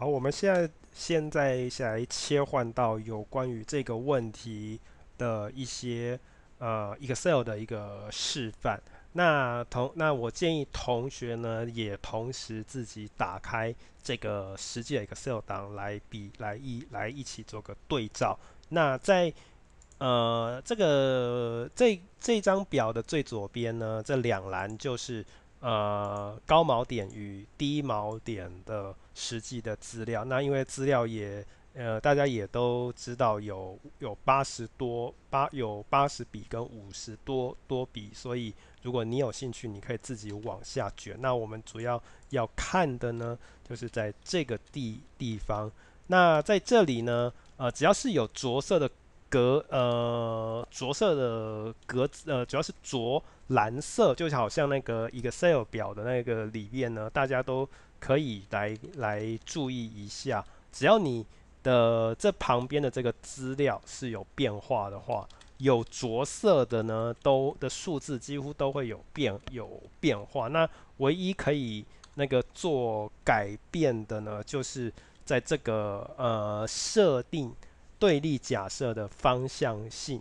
好，我们现在现在来切换到有关于这个问题的一些呃 Excel 的一个示范。那同那我建议同学呢也同时自己打开这个实际的 Excel 档来比来一来一起做个对照。那在呃这个这这张表的最左边呢，这两栏就是。呃，高锚点与低锚点的实际的资料，那因为资料也呃，大家也都知道有有八十多八有八十笔跟五十多多笔，所以如果你有兴趣，你可以自己往下卷。那我们主要要看的呢，就是在这个地地方。那在这里呢，呃，只要是有着色的。格呃着色的格子呃主要是着蓝色，就好像那个 e x cell 表的那个里面呢，大家都可以来来注意一下。只要你的这旁边的这个资料是有变化的话，有着色的呢，都的数字几乎都会有变有变化。那唯一可以那个做改变的呢，就是在这个呃设定。对立假设的方向性，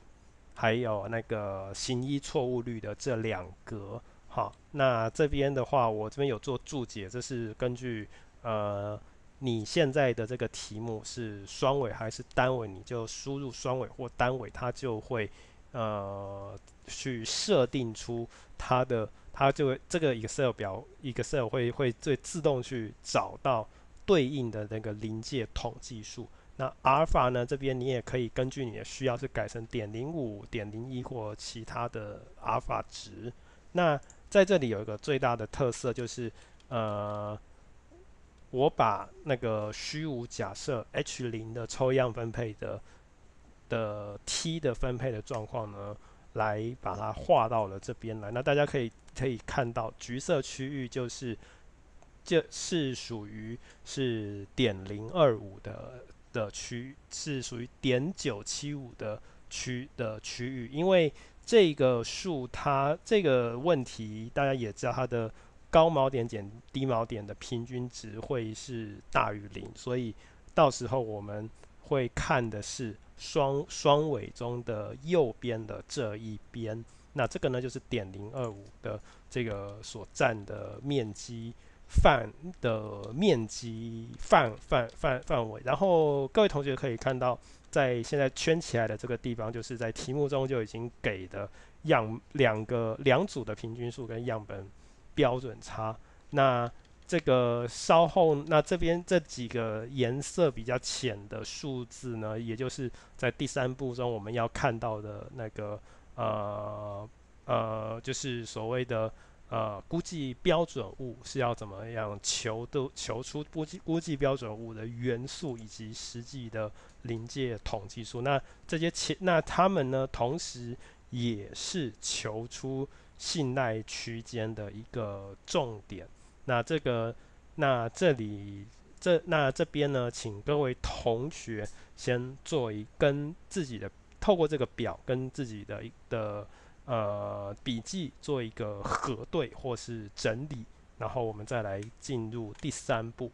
还有那个行一错误率的这两格，好，那这边的话，我这边有做注解，这是根据呃你现在的这个题目是双尾还是单尾，你就输入双尾或单尾，它就会呃去设定出它的，它就这个 Excel 表，Excel 会会最自动去找到对应的那个临界统计数。那阿尔法呢？这边你也可以根据你的需要，是改成点零五、点零一或其他的阿尔法值。那在这里有一个最大的特色，就是呃，我把那个虚无假设 H 零的抽样分配的的 t 的分配的状况呢，来把它画到了这边来。那大家可以可以看到，橘色区域就是就是属于是点零二五的。的区是属于点九七五的区的区域，因为这个数它这个问题大家也知道，它的高锚点减低锚点的平均值会是大于零，所以到时候我们会看的是双双尾中的右边的这一边，那这个呢就是点零二五的这个所占的面积。范的面积范范范范围，然后各位同学可以看到，在现在圈起来的这个地方，就是在题目中就已经给的样两个两组的平均数跟样本标准差。那这个稍后，那这边这几个颜色比较浅的数字呢，也就是在第三步中我们要看到的那个呃呃，就是所谓的。呃，估计标准物是要怎么样求的？求出估计估计标准物的元素以及实际的临界统计数。那这些其那他们呢？同时也是求出信赖区间的一个重点。那这个，那这里，这那这边呢？请各位同学先做一跟自己的，透过这个表跟自己的一的。呃，笔记做一个核对或是整理，然后我们再来进入第三步。